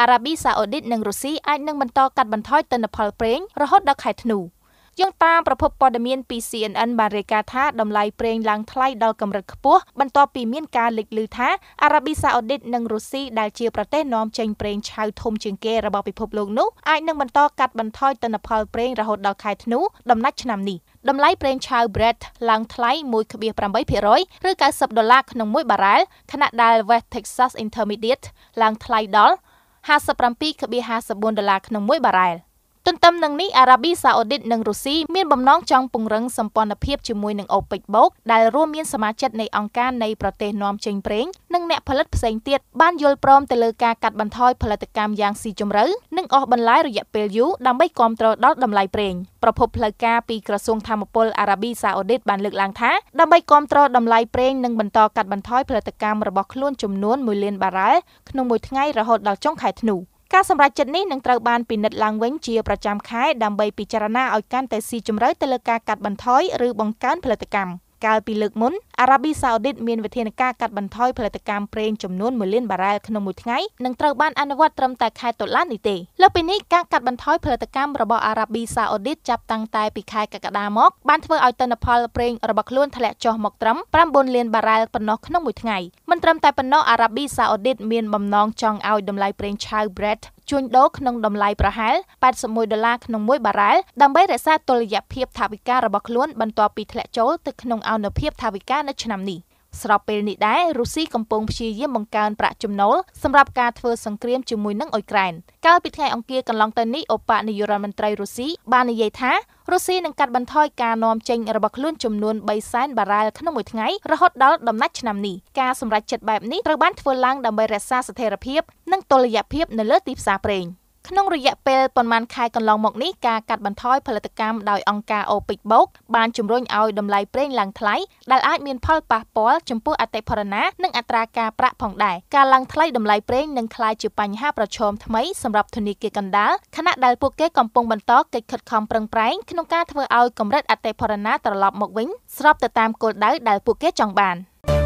អារ៉ាប៊ីសាអូឌីតនិងរុស្ស៊ីអាចនឹងបន្តកាត់បន្ថយទិន្នផលប្រេងរហូតដល់ខែធ្នូយោងតាមប្រភពព័ត៌មានពី CNN បានរាយការណ៍ថាតម្លៃប្រេងឡើងថ្លៃដល់កម្រិតខ្ពស់បន្ទាប់ពីមានការលេចឮថាអារ៉ាប៊ីសាអូឌីតនិងរុស្ស៊ីដែលជាប្រទេសនាំចេញប្រេងឆៅធំជាងគេរបស់ពិភពលោកនោះអាចនឹងបន្តកាត់បន្ថយទិន្នផលប្រេងរហូតដល់ខែធ្នូដំណាច់ឆ្នាំនេះតម្លៃប្រេងឆៅ Brent ឡើងថ្លៃ1.8%ឬ90ដុល្លារក្នុង1បារ៉ែលខណៈដែល West Texas Intermediate ឡើងថ្លៃដល់57.54ដុល្លារក្នុង1បារ៉ែល។ទន្ទឹមនឹងនេះអារ៉ាប៊ីសាអូឌីតនិងរុស្ស៊ីមានបំណងចង់ពង្រឹងសម្ព័ន្ធភាពជាមួយនឹងអូពេចបូកដែលរួមមានសមាជិកនៃអង្គការនៃប្រទេសនាំចេញប្រេងនិងអ្នកផលិតផ្សេងទៀតបានយល់ព្រមទៅលើការកាត់បន្ថយផលិតកម្មយ៉ាងស៊ីជម្រៅនិងអស់បន្លាយរយៈពេលយូរដើម្បីគ្រប់គ្រងដល់តម្លៃប្រេងប្រភពផ្លូវការពីក្រសួងធម្មពលអារ៉ាប៊ីសាអូឌីតបានលើកឡើងថាដើម្បីគ្រប់គ្រងតម្លៃប្រេងនិងបន្តកាត់បន្ថយផលិតកម្មរបស់ខ្លួនចំនួន1លានបារ៉ែលក្នុងមួយថ្ងៃរហូតដល់ចុងខែធ្នូ។ការសម្រេចចិត្តនេះនឹងត្រូវបានពិនិត្យឡើងវិញជាប្រចាំខែដើម្បីពិចារណាឲ្យកាន់តែស៊ីជម្រៅទៅលើការកាត់បន្ថយឬបង្កើនផលិតកម្មកាលពីលើកមុនអារ៉ាប៊ីសាអូឌីតមានវិធានការកាត់បន្ថយផលិតកម្មប្រេងចំនួន1លានបារ៉ែលក្នុងមួយថ្ងៃនិងត្រូវបានអនុវត្តត្រឹមតែខែតុលានេះទេលើពីនេះការកាត់បន្ថយផលិតកម្មរបស់អារ៉ាប៊ីសាអូឌីតចាប់តាំងតែពីខែកក្កដាមកបានធ្វើឲ្យទិន្នផលប្រេងរបស់ខ្លួនធ្លាក់ចុះមកត្រឹម9លានបារ៉ែលប៉ុណ្ណោះក្នុងមួយថ្ងៃមិនត្រឹមតែប៉ុណ្ណោះអារ៉ាប៊ីសាអូឌីតមានបំណងចង់ឲ្យតម្លៃប្រេងឆៅ Brent ជួញដូរក្នុងតម្លៃប្រហែល81ដុល្លារក្នុង1បារ៉ែលដើម្បីរក្សាតុល្យភាពថវិការបស់ខ្លួនបន្ទាប់ពីធ្លាក់ចូលទៅក្នុងអនុភាពថវិកានៅឆ្នាំនេះស្របពេលនេះដែររុស្ស៊ីកំពុងព្យាយាមបង្កើនប្រាក់ចំណូលសម្រាប់ការធ្វើសង្គ្រាមជាមួយនឹងអ៊ុយក្រែនកាលពីថ្ងៃអង្គារកន្លងទៅនេះឧបនាយករដ្ឋមន្ត្រីរុស្ស៊ីបាននិយាយថារុស្ស៊ីនឹងកាត់បន្ថយការនាំចេញរបស់ខ្លួនចំនួន3សែនបារ៉ែលក្នុងមួយថ្ងៃរហូតដល់ដំណាច់ឆ្នាំនេះការសម្រេចចិត្តបែបនេះត្រូវបានធ្វើឡើងដើម្បីរក្សាស្ថិរភាពនិងតុល្យភាពនៅលើទីផ្សារប្រេង។ក្នុងរយៈពេលប្រមាណខែកន្លងមកនេះការកាត់បន្ថយផលិតកម្មដោយអង្គការ OPEC បូកបានជំរុញឲ្យតម្លៃប្រេងឡើងថ្លៃដែលអាចមានផលប៉ះពាល់ចំពោះអតិផរណា និងអត្រាការប្រាក់ផងដែរការឡើងថ្លៃតម្លៃប្រេងនឹងក្លាយជាបញ្ហាប្រឈមថ្មីសម្រាប់ធនាគារកណ្ដាលខណៈដែលពួកគេកំពុងបន្តកិច្ចខិតខំប្រឹងប្រែងក្នុងការធ្វើឲ្យកម្រិតអតិផរណាត្រឡប់មកវិញស្របទៅតាមគោលដៅដែលពួកគេចង់បាន។